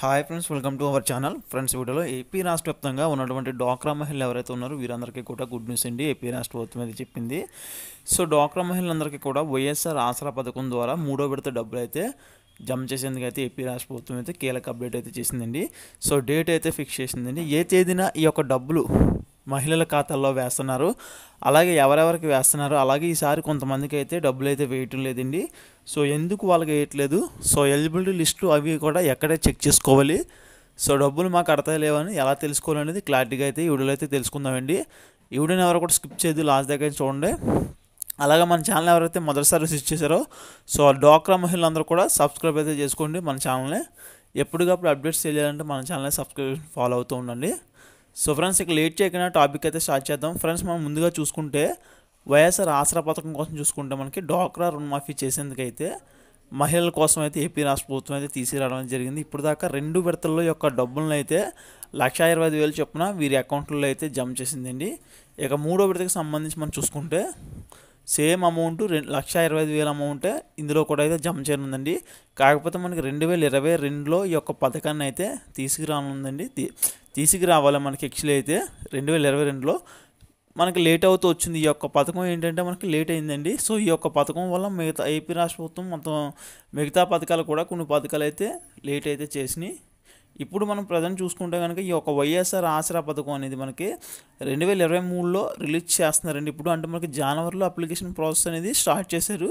hi friends welcome to our channel friends వీడియోలో AP రాష్ట్ర వ్యాప్తంగా ఉన్నటువంటి డ్వాక్రా మహిళలు ఎవరైతే ఉన్నారో వీరందరికీ కూడా గుడ్ న్యూస్ అండి ఏపీ రాష్ట్ర ప్రభుత్వం అయితే చెప్పింది సో డ్వాక్రా మహిళలందరికీ కూడా వైఎస్ఆర్ ఆసరా పథకం ద్వారా మూడో విడత డబ్బులు అయితే జమ చేసేందుకు అయితే ఏపీ రాష్ట్ర ప్రభుత్వం అయితే కీలక అప్డేట్ అయితే చేసిందండి సో డేట్ అయితే ఫిక్స్ చేసిందండి ఏ తేదీన ఈ యొక్క డబ్బులు మహిళల ఖాతాల్లో వేస్తున్నారు అలాగే ఎవరెవరికి వేస్తున్నారు అలాగే ఈసారి కొంతమందికి అయితే డబ్బులు అయితే వేయటం లేదండి సో ఎందుకు వాళ్ళకి వేయట్లేదు సో ఎలిజిబిలిటీ లిస్టు అవి కూడా ఎక్కడే చెక్ చేసుకోవాలి సో డబ్బులు మాకు అడతాయి లేవని ఎలా తెలుసుకోవాలనేది క్లారిటీగా అయితే ఈ వీడియోలో అయితే తెలుసుకుందామండి ఈ వీడియోని ఎవరు కూడా స్కిప్ చేయదు లాస్ట్ దగ్గర చూడండి అలాగే మన ఛానల్ ఎవరైతే మొదటిసారి విజిట్ చేశారో సో డ్వాక్రా మహిళలందరూ కూడా సబ్స్క్రైబ్ అయితే చేసుకోండి మన ఛానల్ని ఎప్పటికప్పుడు అప్డేట్స్ చేయాలంటే మన ఛానల్ని సబ్స్క్రైబ్ ఫాలో అవుతూ ఉండండి సో ఫ్రెండ్స్ ఇక లేట్ చేయకుండా టాపిక్ అయితే స్టార్ట్ చేద్దాం ఫ్రెండ్స్ మనం ముందుగా చూసుకుంటే వైఎస్ఆర్ ఆసరా పథకం కోసం చూసుకుంటే మనకి డ్వాక్రా రుణమాఫీ చేసేందుకైతే మహిళల కోసం అయితే ఏపీ రాష్ట్ర ప్రభుత్వం అయితే తీసుకురావడం జరిగింది ఇప్పుడు దాకా రెండు విడతల్లో యొక్క డబ్బులను అయితే లక్ష ఇరవై ఐదు వేలు చొప్పున వీరి అకౌంట్లో అయితే జమ చేసిందండి ఇక మూడో విడతకు సంబంధించి మనం చూసుకుంటే సేమ్ అమౌంట్ రెండు లక్ష ఇరవై ఐదు వేల అమౌంటే ఇందులో కూడా అయితే జమ చేయనుందండి కాకపోతే మనకి రెండు వేల ఇరవై రెండులో ఈ యొక్క పథకాన్ని అయితే తీసుకురానుందండి తీసుకురావాలి మనకి యాక్చువల్లీ అయితే రెండు వేల ఇరవై రెండులో మనకి లేట్ అవుతూ వచ్చింది ఈ యొక్క పథకం ఏంటంటే మనకి లేట్ అయిందండి సో ఈ యొక్క పథకం వల్ల మిగతా ఏపీ రాష్ట్ర ప్రభుత్వం మొత్తం మిగతా పథకాలు కూడా కొన్ని పథకాలు అయితే లేట్ అయితే చేసినాయి ఇప్పుడు మనం ప్రజెంట్ చూసుకుంటే కనుక ఈ ఒక వైఎస్ఆర్ ఆసరా పథకం అనేది మనకి రెండు వేల ఇరవై మూడులో రిలీజ్ చేస్తున్నారండి ఇప్పుడు అంటే మనకి జనవరిలో అప్లికేషన్ ప్రాసెస్ అనేది స్టార్ట్ చేశారు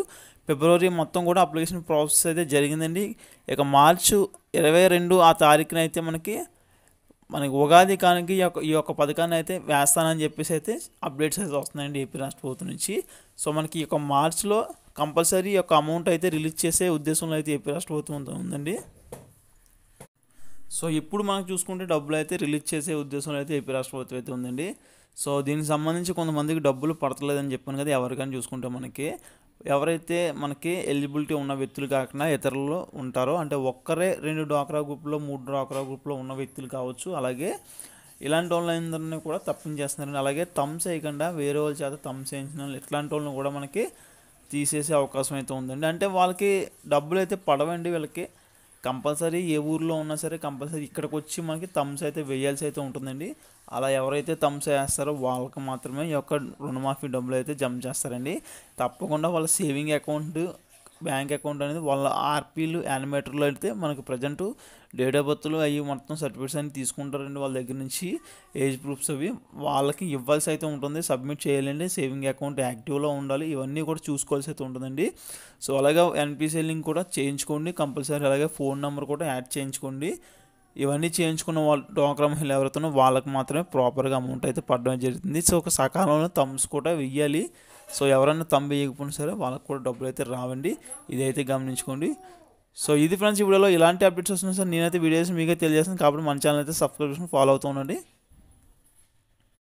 ఫిబ్రవరి మొత్తం కూడా అప్లికేషన్ ప్రాసెస్ అయితే జరిగిందండి ఇక మార్చు ఇరవై రెండు ఆ తారీఖున అయితే మనకి మనకి ఉగాది కానికి ఈ యొక్క ఈ యొక్క పథకాన్ని అయితే వేస్తానని చెప్పేసి అయితే అప్డేట్స్ అయితే వస్తున్నాయండి ఏపీ రాష్ట్ర ప్రభుత్వం నుంచి సో మనకి ఈ యొక్క మార్చ్లో కంపల్సరీ యొక్క అమౌంట్ అయితే రిలీజ్ చేసే ఉద్దేశంలో అయితే ఏపీ రాష్ట్ర ప్రభుత్వం ఉందండి సో ఇప్పుడు మనం చూసుకుంటే డబ్బులు అయితే రిలీజ్ చేసే ఉద్దేశంలో అయితే ఏపీ రాష్ట్ర ప్రభుత్వం అయితే ఉందండి సో దీనికి సంబంధించి కొంతమందికి డబ్బులు పడతలేదని చెప్పాను కదా ఎవరికైనా చూసుకుంటే మనకి ఎవరైతే మనకి ఎలిజిబిలిటీ ఉన్న వ్యక్తులు కాకుండా ఇతరులు ఉంటారో అంటే ఒక్కరే రెండు డాక్రా గ్రూప్లో మూడు డాక్రా గ్రూప్లో ఉన్న వ్యక్తులు కావచ్చు అలాగే ఇలాంటి వాళ్ళందరినీ కూడా తప్పించేస్తున్నారండి అలాగే థమ్స్ వేయకుండా వేరే వాళ్ళ చేత థమ్స్ వేయించిన వాళ్ళు ఇట్లాంటి వాళ్ళని కూడా మనకి తీసేసే అవకాశం అయితే ఉందండి అంటే వాళ్ళకి డబ్బులు అయితే పడవండి వీళ్ళకి కంపల్సరీ ఏ ఊర్లో ఉన్నా సరే కంపల్సరీ ఇక్కడికి వచ్చి మనకి థమ్స్ అయితే వేయాల్సి అయితే ఉంటుందండి అలా ఎవరైతే థమ్స్ వేస్తారో వాళ్ళకి మాత్రమే ఈ యొక్క రుణమాఫీ డబ్బులు అయితే జమ చేస్తారండి తప్పకుండా వాళ్ళ సేవింగ్ అకౌంట్ బ్యాంక్ అకౌంట్ అనేది వాళ్ళ ఆర్పీలు యానిమేటర్లో అయితే మనకు ప్రజెంట్ డేట్ ఆఫ్ బర్త్లు అవి మొత్తం సర్టిఫికేట్స్ అన్ని తీసుకుంటారండి వాళ్ళ దగ్గర నుంచి ఏజ్ ప్రూఫ్స్ అవి వాళ్ళకి ఇవ్వాల్సి అయితే ఉంటుంది సబ్మిట్ చేయాలండి సేవింగ్ అకౌంట్ యాక్టివ్లో ఉండాలి ఇవన్నీ కూడా చూసుకోవాల్సి అయితే ఉంటుందండి సో అలాగే ఎన్పిసి లింక్ కూడా చేయించుకోండి కంపల్సరీ అలాగే ఫోన్ నెంబర్ కూడా యాడ్ చేయించుకోండి ఇవన్నీ చేయించుకున్న వాళ్ళు డోక్రా మహిళ ఎవరైతే వాళ్ళకి మాత్రమే ప్రాపర్గా అమౌంట్ అయితే పడడం జరుగుతుంది సో ఒక సకాలంలో తమ్స్ కూడా వెయ్యాలి సో ఎవరైనా తంబు ఇవ్వకుండా సరే వాళ్ళకు కూడా డబ్బులు అయితే రావండి ఇదైతే గమనించుకోండి సో ఇది ఫ్రెండ్స్ ఈ వీడియోలో ఇలాంటి అప్డేట్స్ వస్తున్నాయి సార్ నేనైతే వీడియోస్ మీకే తెలియజేస్తాను కాబట్టి మన ఛానల్ అయితే సబ్స్క్రిప్షన్ ఫాలో అవుతూ ఉండండి